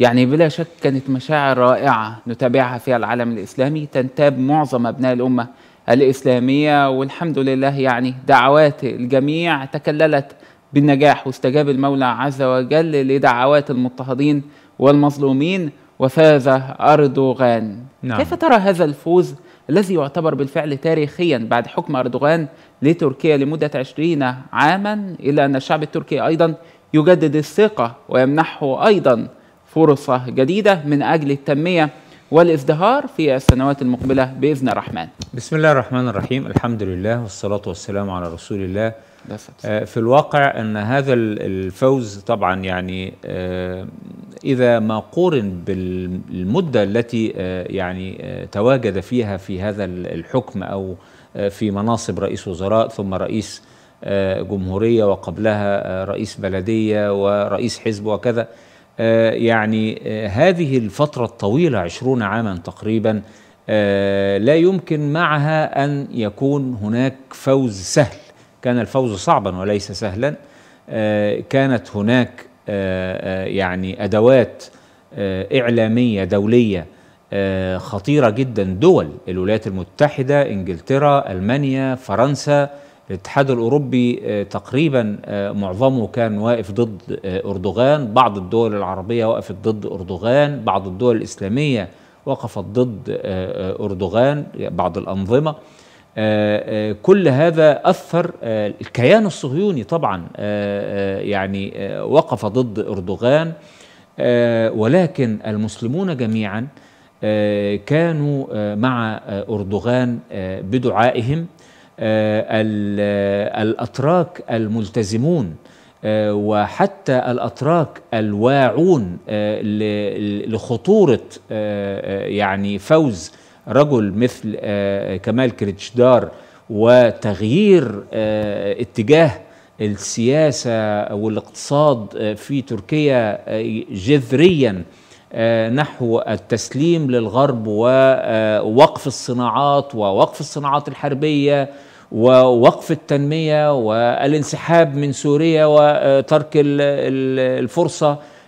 يعني بلا شك كانت مشاعر رائعة نتابعها في العالم الإسلامي تنتاب معظم أبناء الأمة الإسلامية والحمد لله يعني دعوات الجميع تكللت بالنجاح واستجاب المولى عز وجل لدعوات المضطهدين والمظلومين وفاز أردوغان نعم. كيف ترى هذا الفوز الذي يعتبر بالفعل تاريخيا بعد حكم أردوغان لتركيا لمدة 20 عاما إلا أن الشعب التركي أيضا يجدد الثقة ويمنحه أيضا فرصة جديدة من أجل التنمية والازدهار في السنوات المقبلة بإذن الرحمن بسم الله الرحمن الرحيم الحمد لله والصلاة والسلام على رسول الله آه، في الواقع أن هذا الفوز طبعا يعني آه، إذا ما قورن بالمدة التي آه، يعني تواجد فيها في هذا الحكم أو في مناصب رئيس وزراء ثم رئيس جمهورية وقبلها رئيس بلدية ورئيس حزب وكذا آه، يعني آه، هذه الفترة الطويلة عشرون عاما تقريبا آه، لا يمكن معها أن يكون هناك فوز سهل كان الفوز صعبا وليس سهلا كانت هناك يعني أدوات إعلامية دولية خطيرة جدا دول الولايات المتحدة إنجلترا ألمانيا فرنسا الاتحاد الأوروبي آه، تقريبا آه، معظمه كان واقف ضد آه، أردوغان بعض الدول العربية وقفت ضد أردوغان بعض الدول الإسلامية وقفت ضد أردوغان بعض الأنظمة كل هذا أثر الكيان الصهيوني طبعا يعني وقف ضد أردوغان ولكن المسلمون جميعا كانوا مع أردوغان بدعائهم آه، آه، الأتراك الملتزمون آه، وحتى الأتراك الواعون لخطورة يعني فوز رجل مثل كمال كريتشدار وتغيير اتجاه السياسة والاقتصاد في تركيا جذرياً آه، نحو التسليم للغرب ووقف آه، الصناعات ووقف الصناعات الحربيه ووقف التنميه والانسحاب من سوريا وترك الفرصه